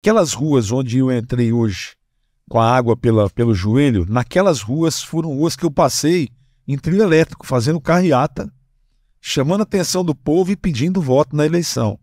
Aquelas ruas onde eu entrei hoje com a água pela, pelo joelho, naquelas ruas foram ruas que eu passei em trilho elétrico, fazendo carreata, chamando a atenção do povo e pedindo voto na eleição.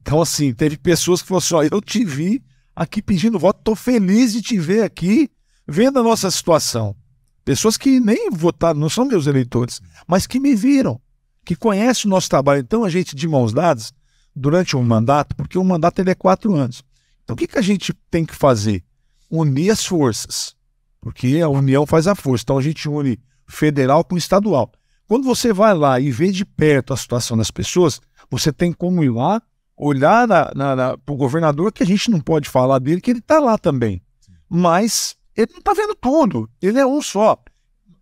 Então, assim, teve pessoas que falaram assim: ó, eu te vi aqui pedindo voto, estou feliz de te ver aqui, vendo a nossa situação. Pessoas que nem votaram, não são meus eleitores, mas que me viram, que conhecem o nosso trabalho. Então, a gente de mãos dadas, durante um mandato, porque o um mandato ele é quatro anos. Então, o que, que a gente tem que fazer? Unir as forças, porque a união faz a força. Então, a gente une federal com estadual. Quando você vai lá e vê de perto a situação das pessoas, você tem como ir lá, olhar para o governador, que a gente não pode falar dele, que ele está lá também. Mas ele não está vendo tudo, ele é um só.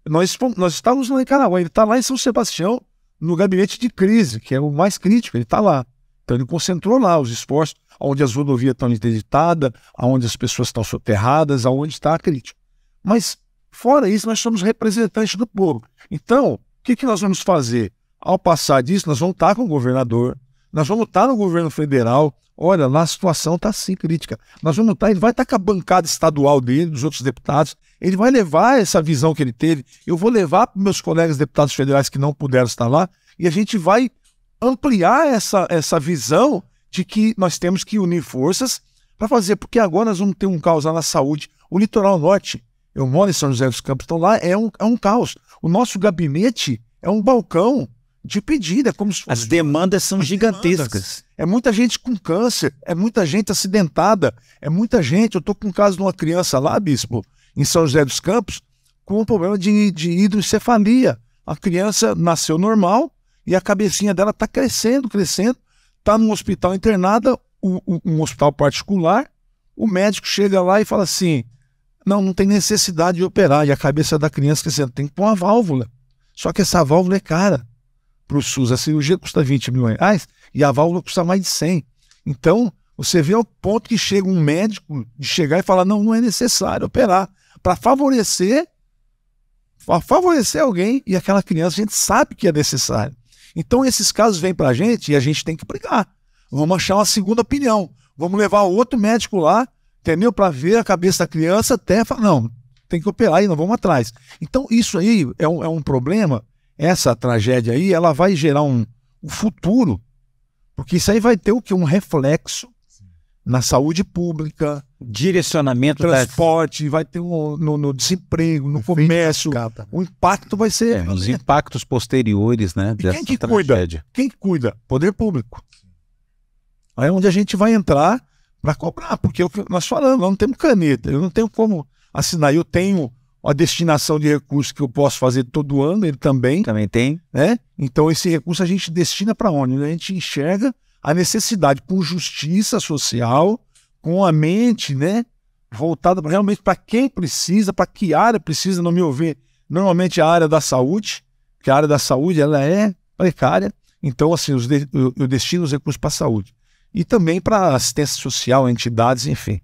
Nós, nós estávamos no Caraguá, ele está lá em São Sebastião, no gabinete de crise, que é o mais crítico, ele está lá. Então ele concentrou lá os esforços onde as rodovias estão interditadas, onde as pessoas estão soterradas, aonde está a crítica. Mas, fora isso, nós somos representantes do povo. Então, o que, que nós vamos fazer? Ao passar disso, nós vamos estar com o governador, nós vamos estar no governo federal. Olha, lá a situação está assim crítica. Nós vamos estar, ele vai estar com a bancada estadual dele, dos outros deputados. Ele vai levar essa visão que ele teve. Eu vou levar para meus colegas deputados federais que não puderam estar lá. E a gente vai ampliar essa, essa visão de que nós temos que unir forças para fazer, porque agora nós vamos ter um caos lá na saúde. O litoral norte, eu moro em São José dos Campos, então lá é um, é um caos. O nosso gabinete é um balcão de pedida, é como se fosse... As demandas são As gigantescas. Demandas. É muita gente com câncer, é muita gente acidentada, é muita gente. Eu estou com um caso de uma criança lá, Bispo, em São José dos Campos, com um problema de, de hidrocefalia. A criança nasceu normal, e a cabecinha dela está crescendo, crescendo, está num hospital internada, um, um, hospital particular, o médico chega lá e fala assim, não, não tem necessidade de operar, e a cabeça da criança crescendo, tem que pôr uma válvula. Só que essa válvula é cara para o SUS, a cirurgia custa 20 mil reais e a válvula custa mais de 100. Então, você vê o ponto que chega um médico de chegar e falar, não, não é necessário operar, para favorecer favorecer alguém e aquela criança a gente sabe que é necessário. Então esses casos vêm para a gente e a gente tem que brigar. Vamos achar uma segunda opinião. Vamos levar outro médico lá, entendeu? Para ver a cabeça da criança até falar, não, tem que operar e não vamos atrás. Então isso aí é um, é um problema. Essa tragédia aí, ela vai gerar um, um futuro, porque isso aí vai ter o que? Um reflexo na saúde pública, direcionamento, transporte, das... vai ter um, no, no, desemprego, no comércio. O impacto vai ser. É, os impactos posteriores, né? E dessa quem que tragédia. cuida? Quem cuida? Poder público. Aí é onde a gente vai entrar para cobrar, porque nós falamos, nós não temos caneta, eu não tenho como assinar, eu tenho a destinação de recursos que eu posso fazer todo ano, ele também. Também tem. Né? Então, esse recurso a gente destina para onde? A gente enxerga a necessidade por justiça social, com a mente né, voltada realmente para quem precisa, para que área precisa, no meu ver, normalmente a área da saúde, que a área da saúde ela é precária, então assim, os de, eu destino os recursos para a saúde. E também para assistência social, entidades, enfim.